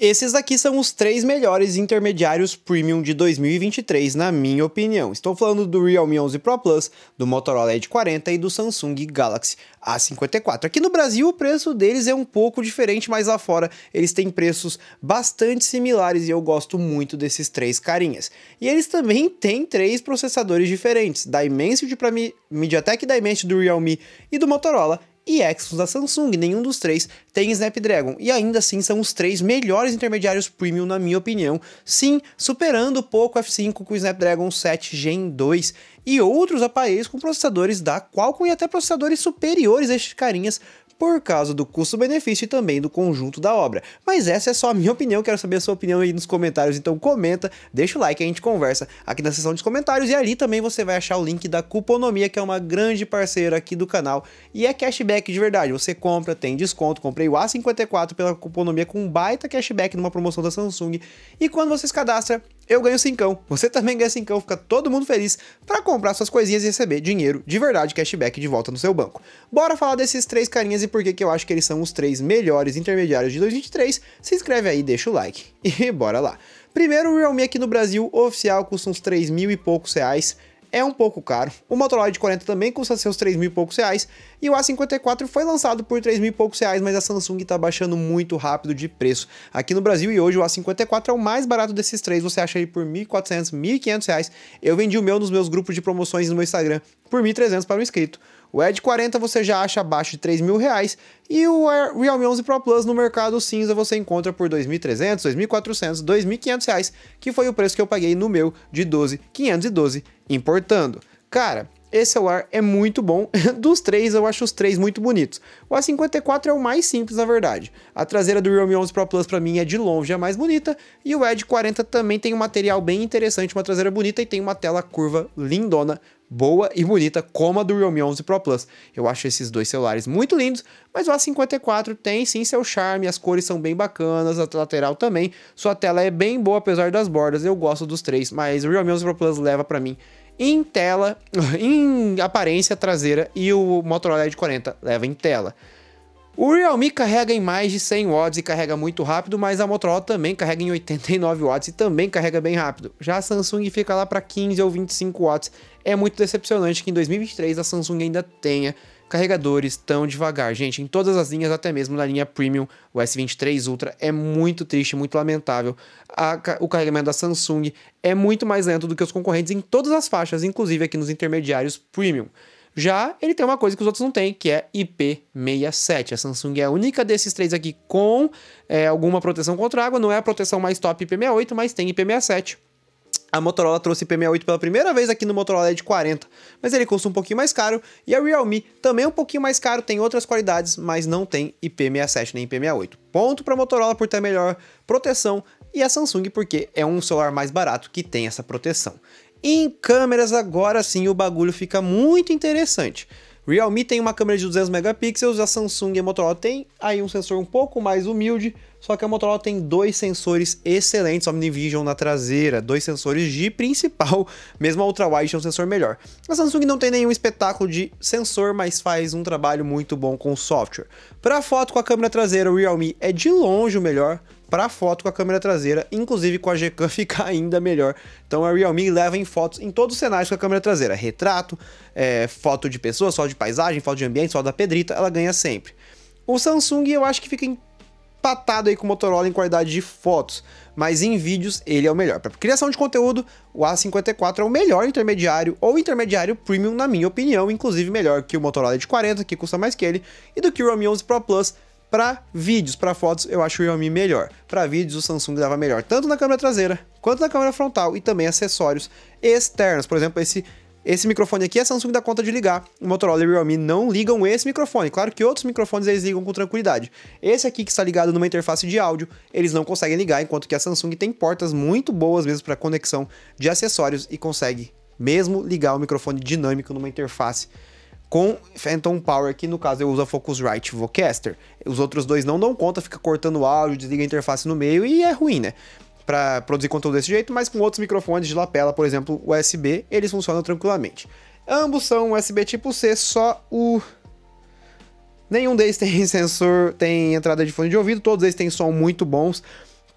Esses aqui são os três melhores intermediários premium de 2023, na minha opinião. Estou falando do Realme 11 Pro Plus, do Motorola Edge 40 e do Samsung Galaxy A54. Aqui no Brasil o preço deles é um pouco diferente, mas lá fora eles têm preços bastante similares e eu gosto muito desses três carinhas. E eles também têm três processadores diferentes, da Dimensity para Mi MediaTek da Dimensity do Realme e do Motorola e Exynos da Samsung. Nenhum dos três tem Snapdragon. E ainda assim são os três melhores intermediários premium, na minha opinião. Sim, superando pouco o F5 com o Snapdragon 7 Gen 2 e outros aparelhos com processadores da Qualcomm e até processadores superiores a estes carinhas por causa do custo-benefício e também do conjunto da obra. Mas essa é só a minha opinião, quero saber a sua opinião aí nos comentários, então comenta, deixa o like, a gente conversa aqui na seção de comentários e ali também você vai achar o link da Cuponomia, que é uma grande parceira aqui do canal e é cashback de verdade, você compra, tem desconto, comprei o A54 pela Cuponomia com um baita cashback numa promoção da Samsung e quando você se cadastra, eu ganho cincão, você também ganha cincão, fica todo mundo feliz para comprar suas coisinhas e receber dinheiro de verdade, cashback de volta no seu banco. Bora falar desses três carinhas e por que que eu acho que eles são os três melhores intermediários de 2023. Se inscreve aí, deixa o like e bora lá. Primeiro, o Realme aqui no Brasil, oficial, custa uns 3 mil e poucos reais é um pouco caro. O Motorola de 40 também custa seus 3 mil e poucos reais. E o A54 foi lançado por 3 mil e poucos reais, mas a Samsung está baixando muito rápido de preço aqui no Brasil. E hoje o A54 é o mais barato desses três. Você acha ele por 1.400, 1.500 reais. Eu vendi o meu nos meus grupos de promoções no meu Instagram por 1.300 para um inscrito. O Edge 40 você já acha abaixo de 3 mil reais e o Realme 11 Pro Plus no mercado cinza você encontra por 2.300, 2.400, 2.500 reais, que foi o preço que eu paguei no meu de 12.512 importando. Cara, esse celular é muito bom. Dos três, eu acho os três muito bonitos. O A54 é o mais simples, na verdade. A traseira do Realme 11 Pro Plus, para mim, é de longe a mais bonita. E o Edge 40 também tem um material bem interessante, uma traseira bonita e tem uma tela curva lindona, boa e bonita, como a do Realme 11 Pro Plus. Eu acho esses dois celulares muito lindos, mas o A54 tem sim seu charme, as cores são bem bacanas, a lateral também. Sua tela é bem boa, apesar das bordas. Eu gosto dos três, mas o Realme 11 Pro Plus leva para mim em tela, em aparência traseira e o Motorola Edge 40 leva em tela. O Realme carrega em mais de 100 watts e carrega muito rápido, mas a Motorola também carrega em 89 watts e também carrega bem rápido. Já a Samsung fica lá para 15 ou 25 watts. É muito decepcionante que em 2023 a Samsung ainda tenha carregadores tão devagar. Gente, em todas as linhas, até mesmo na linha Premium, o S23 Ultra é muito triste, muito lamentável. A, o carregamento da Samsung é muito mais lento do que os concorrentes em todas as faixas, inclusive aqui nos intermediários Premium. Já ele tem uma coisa que os outros não têm, que é IP67. A Samsung é a única desses três aqui com é, alguma proteção contra água. Não é a proteção mais top IP68, mas tem IP67. A Motorola trouxe P68 pela primeira vez aqui no Motorola Edge 40, mas ele custa um pouquinho mais caro, e a Realme também é um pouquinho mais caro, tem outras qualidades, mas não tem IP67 nem IP68. Ponto para a Motorola por ter melhor proteção e a Samsung porque é um celular mais barato que tem essa proteção. Em câmeras agora sim o bagulho fica muito interessante. Realme tem uma câmera de 200 megapixels, a Samsung e a Motorola tem aí um sensor um pouco mais humilde, só que a Motorola tem dois sensores excelentes OmniVision na traseira, dois sensores de principal, mesmo a ultrawide é um sensor melhor. A Samsung não tem nenhum espetáculo de sensor, mas faz um trabalho muito bom com o software. Para foto com a câmera traseira, o Realme é de longe o melhor, para foto com a câmera traseira, inclusive com a Gcam fica ainda melhor. Então a Realme leva em fotos em todos os cenários com a câmera traseira, retrato, é, foto de pessoas, foto de paisagem, foto de ambiente, foto da pedrita, ela ganha sempre. O Samsung eu acho que fica empatado aí com o Motorola em qualidade de fotos, mas em vídeos ele é o melhor. Para criação de conteúdo, o A54 é o melhor intermediário ou intermediário premium na minha opinião, inclusive melhor que o Motorola de 40, que custa mais que ele, e do que o Realme 11 Pro Plus, para vídeos, para fotos, eu acho o Xiaomi melhor. Para vídeos, o Samsung dava melhor, tanto na câmera traseira quanto na câmera frontal e também acessórios externos. Por exemplo, esse esse microfone aqui a é Samsung dá conta de ligar. O Motorola e o Xiaomi não ligam esse microfone. Claro que outros microfones eles ligam com tranquilidade. Esse aqui que está ligado numa interface de áudio, eles não conseguem ligar, enquanto que a Samsung tem portas muito boas mesmo para conexão de acessórios e consegue mesmo ligar o microfone dinâmico numa interface com Phantom Power, que no caso eu uso a Focusrite Vocaster. Os outros dois não dão conta, fica cortando o áudio, desliga a interface no meio e é ruim, né? Para produzir conteúdo desse jeito, mas com outros microfones de lapela, por exemplo, USB, eles funcionam tranquilamente. Ambos são USB tipo C, só o Nenhum deles tem sensor, tem entrada de fone de ouvido, todos eles têm som muito bons.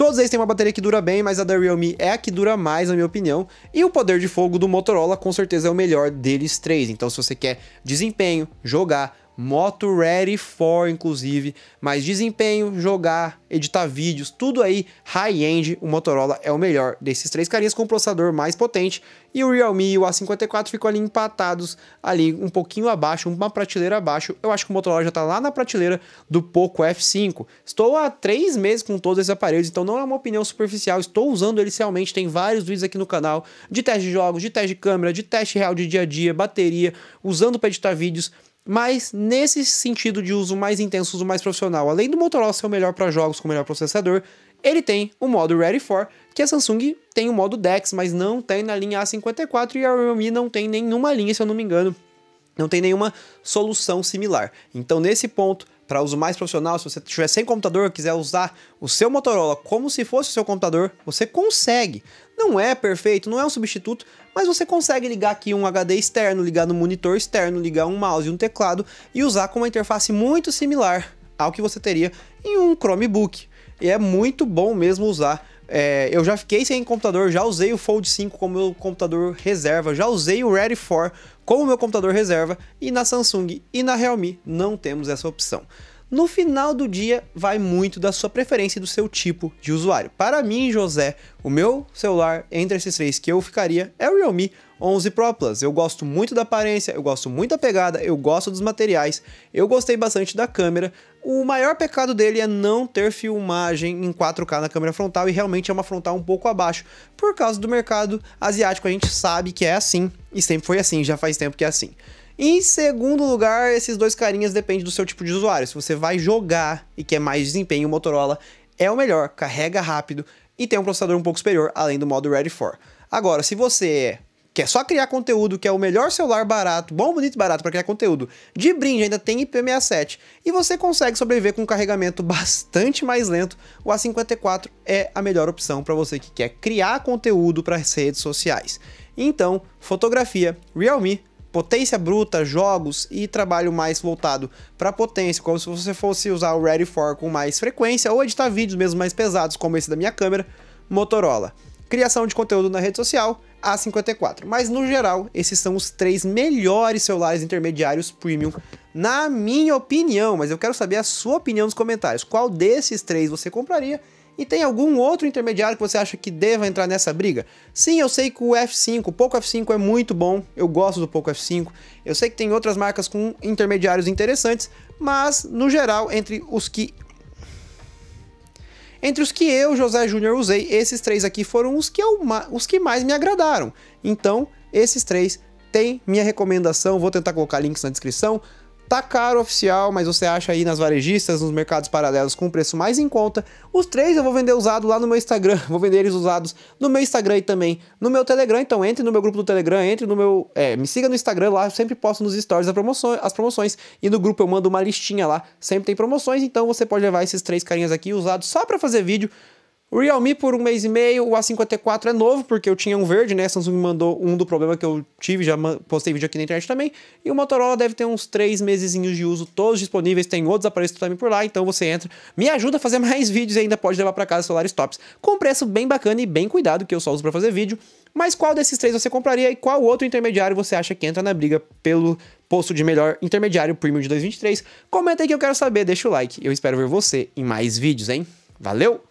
Todos eles têm uma bateria que dura bem, mas a da Realme é a que dura mais, na minha opinião. E o poder de fogo do Motorola com certeza é o melhor deles três. Então se você quer desempenho, jogar, Moto Ready 4, inclusive, mais desempenho, jogar, editar vídeos, tudo aí high-end. O Motorola é o melhor desses três carinhas com o processador mais potente e o Realme e o A54 ficam ali empatados, ali um pouquinho abaixo, uma prateleira abaixo. Eu acho que o Motorola já está lá na prateleira do Poco F5. Estou há três meses com todos esses aparelhos, então não é uma opinião superficial, estou usando eles realmente. Tem vários vídeos aqui no canal de teste de jogos, de teste de câmera, de teste real de dia a dia, bateria, usando para editar vídeos. Mas nesse sentido de uso mais intenso, uso mais profissional, além do Motorola ser o melhor para jogos com o melhor processador, ele tem o modo Ready for, que a Samsung tem o modo DeX, mas não tem na linha A54 e a Realme não tem nenhuma linha, se eu não me engano. Não tem nenhuma solução similar. Então, nesse ponto, para uso mais profissional, se você estiver sem computador e quiser usar o seu Motorola como se fosse o seu computador, você consegue. Não é perfeito, não é um substituto, mas você consegue ligar aqui um HD externo, ligar no monitor externo, ligar um mouse e um teclado e usar com uma interface muito similar ao que você teria em um Chromebook. E é muito bom mesmo usar. É, eu já fiquei sem computador, já usei o Fold 5 como meu computador reserva, já usei o Ready 4 como meu computador reserva e na Samsung e na Realme não temos essa opção. No final do dia, vai muito da sua preferência e do seu tipo de usuário. Para mim, José, o meu celular entre esses três que eu ficaria é o Realme 11 Pro Plus. Eu gosto muito da aparência, eu gosto muito da pegada, eu gosto dos materiais, eu gostei bastante da câmera. O maior pecado dele é não ter filmagem em 4K na câmera frontal e realmente é uma frontal um pouco abaixo. Por causa do mercado asiático, a gente sabe que é assim e sempre foi assim, já faz tempo que é assim em segundo lugar, esses dois carinhas depende do seu tipo de usuário. Se você vai jogar e quer mais desempenho, o Motorola é o melhor, carrega rápido e tem um processador um pouco superior, além do modo Ready for. Agora, se você quer só criar conteúdo, que é o melhor celular barato, bom, bonito e barato para criar conteúdo, de brinde ainda tem IP67, e você consegue sobreviver com um carregamento bastante mais lento, o A54 é a melhor opção para você que quer criar conteúdo para as redes sociais. Então, fotografia, Realme potência bruta, jogos e trabalho mais voltado para potência, como se você fosse usar o Ready For com mais frequência ou editar vídeos mesmo mais pesados, como esse da minha câmera, Motorola. Criação de conteúdo na rede social, A54. Mas no geral, esses são os três melhores celulares intermediários premium, na minha opinião. Mas eu quero saber a sua opinião nos comentários. Qual desses três você compraria? E tem algum outro intermediário que você acha que deva entrar nessa briga? Sim, eu sei que o F5, o Poco F5 é muito bom, eu gosto do Poco F5. Eu sei que tem outras marcas com intermediários interessantes, mas no geral, entre os que entre os que eu, José Júnior, usei, esses três aqui foram os que, eu, os que mais me agradaram. Então, esses três têm minha recomendação, vou tentar colocar links na descrição. Tá caro oficial, mas você acha aí nas varejistas, nos mercados paralelos com preço mais em conta. Os três eu vou vender usado lá no meu Instagram, vou vender eles usados no meu Instagram e também no meu Telegram. Então entre no meu grupo do Telegram, entre no meu, é, me siga no Instagram lá, eu sempre posto nos stories as promoções, as promoções e no grupo eu mando uma listinha lá, sempre tem promoções, então você pode levar esses três carinhas aqui usados só para fazer vídeo o Realme por um mês e meio, o A54 é novo, porque eu tinha um verde, né? Samsung me mandou um do problema que eu tive, já postei vídeo aqui na internet também. E o Motorola deve ter uns três meses de uso, todos disponíveis, tem outros aparelhos também por lá, então você entra, me ajuda a fazer mais vídeos e ainda pode levar para casa celulares tops, com preço bem bacana e bem cuidado, que eu só uso para fazer vídeo. Mas qual desses três você compraria e qual outro intermediário você acha que entra na briga pelo posto de melhor intermediário premium de 2023? Comenta aí que eu quero saber, deixa o like. Eu espero ver você em mais vídeos, hein? Valeu!